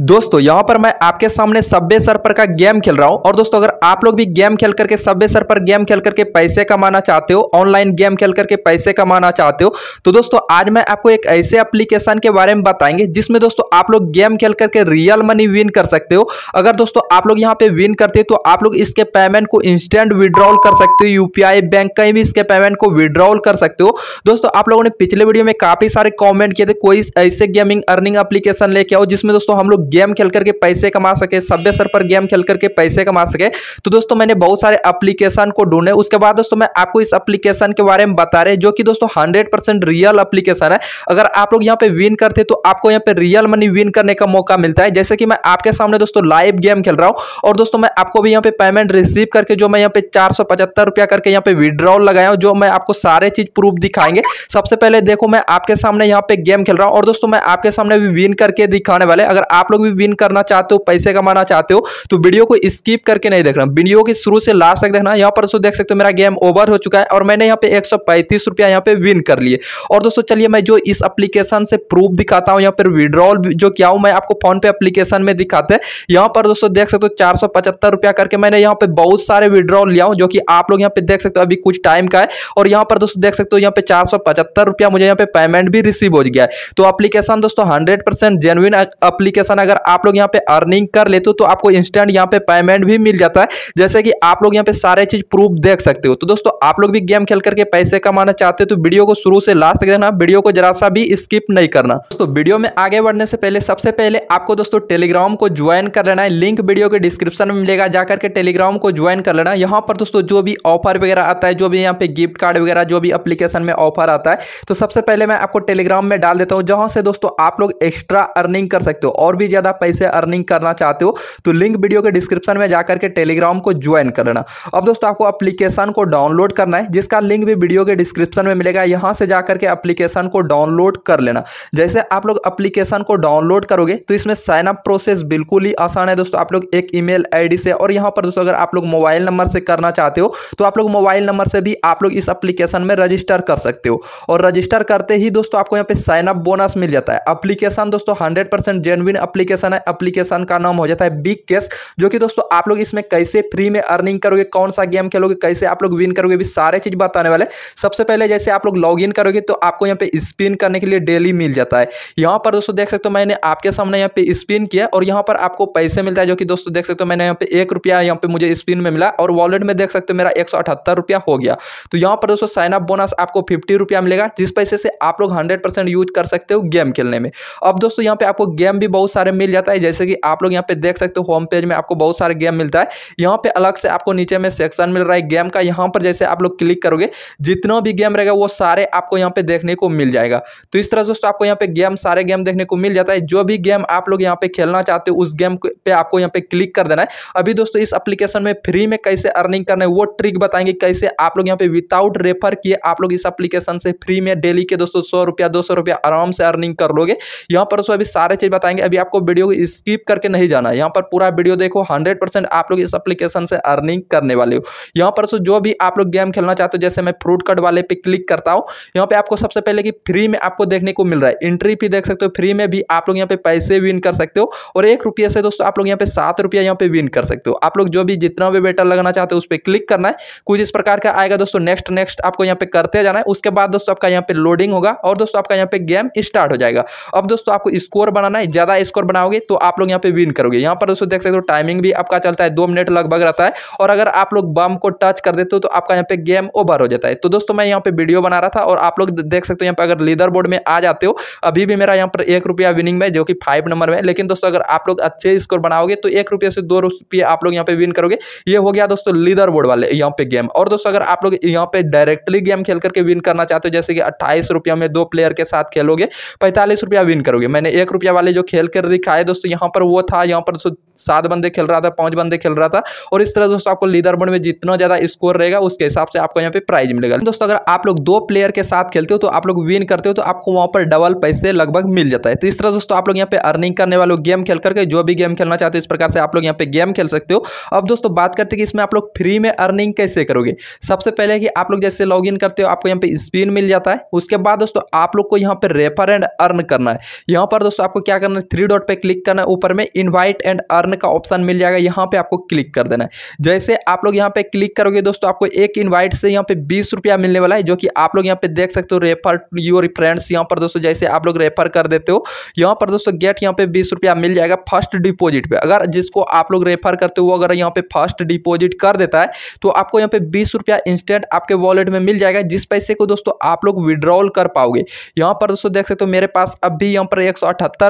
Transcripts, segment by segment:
दोस्तों यहाँ पर मैं आपके सामने सब्बे सर्फर का गेम खेल रहा हूँ और दोस्तों अगर आप लोग भी गेम खेल करके सब्बे सर्फर गेम खेल करके पैसे कमाना चाहते हो ऑनलाइन गेम खेल करके पैसे कमाना चाहते हो तो दोस्तों आज मैं आपको एक ऐसे एप्लीकेशन के बारे में बताएंगे जिसमें दोस्तों आप लोग गेम खेल करके रियल मनी विन कर सकते हो अगर दोस्तों आप लोग यहाँ पे विन करते हो तो आप लोग इसके पेमेंट को इंस्टेंट विड्रॉल कर सकते हो यूपीआई बैंक कहीं भी इसके पेमेंट को विड्रॉल कर सकते हो दोस्तों आप लोगों ने पिछले वीडियो में काफी सारे कॉमेंट किए थे कोई ऐसे गेमिंग अर्निंग एप्लीकेशन लेके आओ जिसमें दोस्तों हम लोग गेम खेल करके पैसे कमा सके सभ्य सर पर गेम खेल करके पैसे कमा सके तो दोस्तों मैंने बहुत सारे अप्लीकेशन को ढूंढे उसके बाद दोस्तों मैं आपको इस अप्लीकेशन के बारे में बता रहे जो कि दोस्तों हंड्रेड रियल अप्लीकेशन है अगर आप लोग यहाँ पे विन करते तो आपको यहाँ पे रियल मनी विन करने का मौका मिलता है जैसे कि मैं आपके सामने दोस्तों लाइव गेम खेल रहा हूँ और दोस्तों मैं आपको भी यहाँ पे पेमेंट रिसीव करके जो मैं यहाँ पे चार रुपया करके यहाँ पे विड्रॉल लगाया हूँ जो मैं आपको सारे चीज प्रूफ दिखाएंगे सबसे पहले देखो मैं आपके सामने यहाँ पे गेम खेल रहा हूँ और दोस्तों मैं आपके सामने भी विन करके दिखाने वाले अगर आप लोग लोग भी विन करना चाहते हो पैसे कमाना चाहते हो तो वीडियो को स्किप करके नहीं देखना वीडियो के शुरू से लास्ट तक देखना यहाँ पर दोस्तों देख सकते हो मेरा गेम ओवर हो चुका है और मैंने यहाँ पे एक सौ पैंतीस रुपया यहाँ पे विन कर लिए और दोस्तों चलिए मैं जो इस अप्लीकेशन से प्रूफ दिखाता हूँ यहाँ पर विड्रॉल जो क्या हूँ मैं आपको फोन पे अप्लीकेशन में दिखाते हैं यहाँ पर दोस्तों देख सकते हो चार सौ पचहत्तर रुपया करके मैंने यहाँ पे बहुत सारे विड्रॉल लिया हूँ जो कि आप लोग यहाँ पे देख सकते हो अभी कुछ टाइम का है और यहाँ पर दोस्तों देख सकते हो यहाँ पे चार सौ पचहत्तर रुपया मुझे यहाँ पे पेमेंट भी रिसीव हो गया है तो अप्लीकेशन दोस्तों हंड्रेड परसेंट जेनविन अप्लीकेशन अगर आप लोग यहाँ पे अर्निंग कर लेते हो तो आपको इंस्टेंट यहाँ पे पेमेंट भी मिल जाता है जैसे कि आप लोग यहाँ पे सारे चीज प्रूफ देख सकते हो तो दोस्तों आप लोग भी गेम खेल करके पैसे कमाना चाहते हो तो वीडियो को शुरू से लास्ट तक देखना वीडियो को जरा सा भी स्किप नहीं करना दोस्तों वीडियो में आगे बढ़ने से पहले सबसे पहले आपको दोस्तों टेलीग्राम को ज्वाइन कर लेना है लिंक वीडियो के डिस्क्रिप्शन में मिलेगा जाकर के टेलीग्राम को ज्वाइन कर लेना यहाँ पर दोस्तों जो भी ऑफर वगैरह आता है जो भी यहाँ पे गिफ्ट कार्ड वगैरह जो भी अप्लीकेशन में ऑफर आता है तो सबसे पहले मैं आपको टेलीग्राम में डाल देता हूँ जहां से दोस्तों आप लोग एक्स्ट्रा अर्निंग कर सकते हो और भी ज़्यादा पैसे अर्निंग करना चाहते हो तो लिंक वीडियो के डिस्क्रिप्शन में जाकर के टेलीग्राम को ज्वाइन कर लेना अब दोस्तों आपको अप्लीकेशन को डाउनलोड करना है जिसका लिंक भी वीडियो के डिस्क्रिप्शन में मिलेगा यहां से जाकर के अप्लीकेशन को डाउनलोड कर लेना जैसे आप लोग अप्लीकेशन को डाउनलोड करोगे तो इसमें साइनअप प्रोसेस बिल्कुल ही आसान है दोस्तों आप लोग एक ई मेल से और यहां पर दोस्तों अगर आप लोग मोबाइल नंबर से करना चाहते हो तो आप लोग मोबाइल नंबर से भी आप लोग इस अप्लीकेशन में रजिस्टर कर सकते हो और रजिस्टर करते ही दोस्तों आपको यहाँ पे साइनअप बोनस मिल जाता है अप्लीकेशन दोस्तों हंड्रेड परसेंट जेनविन एप्लीकेशन है एप्लीकेशन का नाम हो जाता है बिग केस जो कि दोस्तों आप लोग इसमें कैसे फ्री में अर्निंग करोगे कौन सा गेम खेलोगे कैसे आप लोग विन करोगे भी सारे चीज़ बताने वाले सबसे पहले जैसे आप लोग लॉग करोगे तो आपको यहाँ पे स्पिन करने के लिए डेली मिल जाता है यहाँ पर दोस्तों देख सकते हो मैंने आपके सामने यहाँ पे स्पिन किया और यहाँ पर आपको पैसे मिलता है जो कि दोस्तों देख सकते हो मैंने यहाँ पे एक रुपया यहाँ पे मुझे स्पिन में मिला और वॉलेट में देख सकते हो मेरा एक रुपया हो गया तो यहाँ पर दोस्तों साइनअप बोनस आपको फिफ्टी रुपया मिलेगा जिस पैसे से आप लोग हंड्रेड यूज कर सकते हो गेम खेलने में अब दोस्तों यहाँ पे आपको गेम भी बहुत सारे सारे मिल जाता है जैसे कि आप लोग यहाँ पे देख सकते हो होम पेज में आपको बहुत सारे गेम मिलता है यहाँ पे अलग से आपको नीचे में सेक्शन मिल रहा है गेम का यहाँ पर जैसे आप लोग क्लिक करोगे जितना भी गेम रहेगा वो सारे आपको यहाँ पे देखने को मिल जाएगा तो इस तरह दोस्तों आपको यहाँ पे गेम सारे गेम देखने को मिल जाता है जो भी गेम आप लोग यहाँ पे खेलना चाहते हो उस गेम पे आपको यहाँ पे क्लिक कर देना है अभी दोस्तों इस एप्लीकेशन में फ्री में कैसे अर्निंग करना है वो ट्रिक बताएंगे कैसे आप लोग यहाँ पे विदाउट रेफर किए आप लोग इस एप्लीकेशन से फ्री में डेली के दोस्तों सौ रुपया दो सौ रुपया आराम से अर्निंग कर लोगे यहाँ पर दोस्तों अभी सारे चीज़ बताएंगे अभी आपको आपको वीडियो को स्किप करके नहीं जाना यहाँ पर पूरा वीडियो देखो हंड्रेड आप लोग इस एप्लीकेशन से अर्निंग करने वाले हो यहाँ पर जो भी आप लोग गेम खेलना चाहते हो जैसे मैं फ्रूट कट वाले पे क्लिक करता हूँ यहाँ पे आपको सबसे पहले कि फ्री में आपको देखने को मिल रहा है एंट्री फी देख सकते हो फ्री में भी आप लोग यहाँ पे पैसे विन कर सकते हो और एक रुपये से दोस्तों आप लोग यहाँ पे सात रुपया यहाँ पे विन कर सकते हो आप लोग जो भी जितना भी बेटर लगाना चाहते हो उस पर क्लिक करना है कुछ इस प्रकार का आएगा दोस्तों नेक्स्ट नेक्स्ट आपको यहाँ पे करते जाना है उसके बाद दोस्तों आपका यहाँ पे लोडिंग होगा और दोस्तों आपका यहाँ पे गेम स्टार्ट हो जाएगा अब दोस्तों आपको स्कोर बनाना है ज़्यादा स्कोर बनाओगे तो आप लोग यहाँ पे विन करोगे यहाँ पर दोस्तों देख सकते हो टाइमिंग भी आपका चलता है दो मिनट लगभग रहता है और अगर आप लोग बम को टच कर देते हो तो आपका यहाँ पे गेम ओवर हो जाता है तो दोस्तों मैं यहाँ पे वीडियो बना रहा था और आप लोग देख सकते हो यहाँ पे अगर लीडर बोर्ड में आ जाते हो अभी भी मेरा यहाँ पर एक रुपया विनिंग में जो कि फाइव नंबर में लेकिन दोस्तों अगर आप लोग अच्छे स्कोर बनाओगे तो एक रुपये से दो रुपये आप लोग यहाँ पे विन करोगे ये हो गया दोस्तों लीडर बोर्ड वाले यहाँ पे गेम और दोस्तों अगर आप लोग यहाँ पे डायरेक्टली गेम खेल करके विन करना चाहते हो जैसे कि अट्ठाईस में दो प्लेयर के साथ खेलोगे पैंतालीस विन करोगे मैंने एक वाले जो खेल कर दिखाए दोस्तों यहाँ पर वो था यहाँ पर दोस्तों सात बंदे खेल रहा था पाँच बंदे खेल रहा था और इस तरह दोस्तों आपको लीडर बोर्ड में जितना ज़्यादा स्कोर रहेगा उसके हिसाब से आपको यहाँ पे प्राइज मिलेगा दोस्तों अगर आप लोग दो प्लेयर के साथ खेलते हो तो आप लोग विन करते हो तो आपको वहाँ पर डबल पैसे लगभग मिल जाता है तो इस तरह दोस्तों आप लोग यहाँ पे अर्निंग करने वाले गेम खेल करके जो भी गेम खेलना चाहते हो इस प्रकार से आप लोग यहाँ पे गेम खेल सकते हो अब दोस्तों बात करते हैं कि इसमें आप लोग फ्री में अर्निंग कैसे करोगे सबसे पहले कि आप लोग जैसे लॉग करते हो आपको यहाँ पे स्पिन मिल जाता है उसके बाद दोस्तों आप लोग को यहाँ पे रेफर एंड अर्न करना है यहाँ पर दोस्तों आपको क्या करना है थ्री डॉट पे क्लिक करना है ऊपर में इनवाइट एंड अर्न का ऑप्शन मिल जाएगा यहाँ पे आपको क्लिक कर देना है जैसे आप लोग यहाँ पे क्लिक करोगे दोस्तों आपको एक इनवाइट से यहाँ पे बीस रुपया मिलने वाला है जो कि आप लोग यहाँ पे देख सकते हो रेफर योर फ्रेंड्स यहाँ पर दोस्तों जैसे आप लोग रेफर कर देते हो यहाँ पर दोस्तों गेट यहाँ पे बीस मिल जाएगा फर्स्ट डिपोजिट पर अगर जिसको आप लोग रेफर करते हो अगर यहाँ पे फर्स्ट डिपोजिट कर देता है तो आपको यहाँ पे बीस इंस्टेंट आपके वॉलेट में मिल जाएगा जिस पैसे को दोस्तों आप लोग विड्रॉल कर पाओगे यहाँ पर दोस्तों देख सकते हो मेरे पास अभी यहाँ पर एक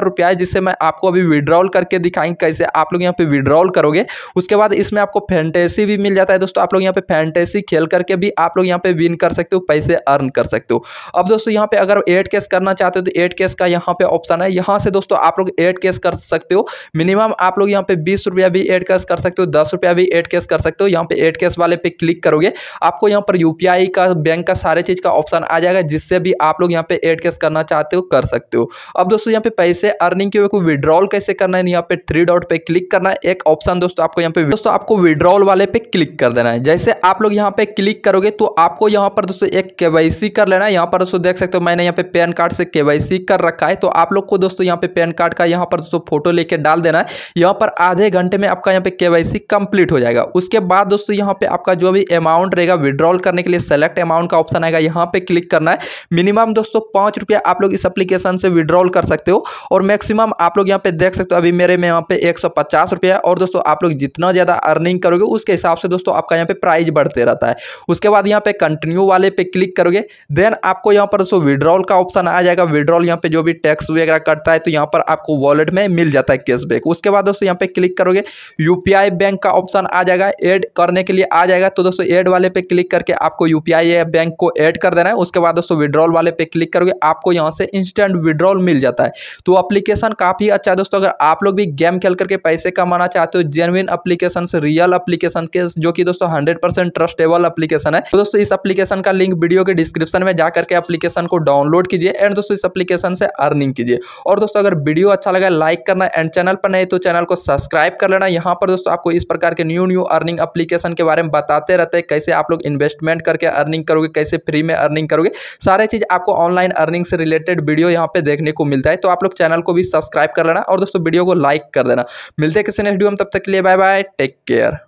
रुपया है जिससे मैं आपको अभी विड्रॉल करके दिखाएंगे कैसे आप लोग यहाँ पे विड्रॉल करोगे उसके बाद इसमें आपको फैंटेसी भी मिल जाता है दोस्तों आप लोग यहाँ पे फैंटेसी खेल करके भी आप लोग यहाँ पे विन कर सकते हो पैसे अर्न कर सकते हो अब दोस्तों यहाँ पे अगर एट केस करना चाहते हो तो एट केस का यहाँ पे ऑप्शन है यहाँ से दोस्तों आप लोग एट केस कर सकते हो मिनिमम आप लोग यहाँ पे बीस भी एड केस कर सकते हो दस भी एड केस कर सकते हो यहाँ पे एड केस वाले पे क्लिक करोगे आपको यहाँ पर यू का बैंक का सारे चीज़ का ऑप्शन आ जाएगा जिससे भी आप लोग यहाँ पे एड केस करना चाहते हो कर सकते हो अब दोस्तों यहाँ पे पैसे अर्निंग के कोई विड्रॉल कैसे करना है यहाँ पे थ्री डॉट पे क्लिक करना है एक ऑप्शन दोस्तों आपको यहाँ पे दोस्तों आपको विड्रॉल वाले पे क्लिक कर देना है जैसे आप लोग यहाँ पे क्लिक करोगे तो आपको यहाँ पर दोस्तों एक के कर लेना है यहाँ पर दोस्तों देख सकते हो मैंने यहाँ पे पैन कार्ड से के कर रखा है तो आप लोग को दोस्तों यहाँ पे पैन कार्ड का यहाँ पर दोस्तों फोटो लेके डाल देना है यहाँ पर आधे घंटे में आपका यहाँ पे के कंप्लीट हो जाएगा उसके बाद दोस्तों यहाँ पे आपका जो भी अमाउंट रहेगा विड्रॉल करने के लिए सेलेक्ट अमाउंट का ऑप्शन आएगा यहाँ पे क्लिक करना है मिनिमम दोस्तों पाँच आप लोग इस एप्लीकेशन से विड्रॉल कर सकते हो और मैक्सिमम आप लोग यहाँ पे देख सकते हो अभी मेरे में यहाँ पे एक सौ पचास रुपया और दोस्तों आप लोग जितना ज़्यादा अर्निंग करोगे उसके हिसाब से दोस्तों आपका यहाँ पे प्राइज बढ़ते रहता है उसके बाद यहाँ पे कंटिन्यू वाले पे क्लिक करोगे देन आपको यहाँ पर दोस्तों विड्रॉल का ऑप्शन आ जाएगा विड्रॉल यहाँ पे जो भी टैक्स वगैरह कटता है तो यहाँ पर आपको वॉलेट में मिल जाता है कैशबैक उसके बाद दोस्तों यहाँ पे क्लिक करोगे यू बैंक का ऑप्शन आ जाएगा एड करने के लिए आ जाएगा तो दोस्तों एड वाले पे क्लिक करके आपको यूपीआई बैंक को एड कर देना है उसके बाद दोस्तों विड्रॉल वाले पे क्लिक करोगे आपको यहाँ से इंस्टेंट विड्रॉल मिल जाता है तो अप्लीकेशन काफ़ी ही अच्छा है दोस्तों अगर आप लोग भी गेम खेल करके पैसे कमाना चाहते हो जेनविन अप्लीकेशन रियल अप्लीकेशन के जो कि दोस्तों हंड्रेड परसेंट ट्रस्टेबल अप्लीकेशन है तो दोस्तों इस अप्लीकेशन का लिंक वीडियो के डिस्क्रिप्शन में जाकर के अप्लीकेशन को डाउनलोड कीजिए एंड दोस्तों इस अप्लीकेशन से अर्निंग कीजिए और दोस्तों अगर वीडियो अच्छा लगा लाइक करना एंड चैनल पर नहीं तो चैनल को सब्सक्राइब कर लेना यहाँ पर दोस्तों आपको इस प्रकार के न्यू न्यू अर्निंग अप्लीकेशन के बारे में बताते रहते हैं कैसे आप लोग इन्वेस्टमेंट करके अर्निंग करोगे कैसे फ्री में अर्निंग करोगे सारे चीज़ आपको ऑनलाइन अर्निंग से रिलेटेड वीडियो यहाँ पे देखने को मिलता है तो आप लोग चैनल को भी सब्सक्राइब कर लेना और दोस्तों वीडियो को लाइक कर देना मिलते हैं किसी नेक्स्ट वीडियो में तब तक के लिए बाय बाय टेक केयर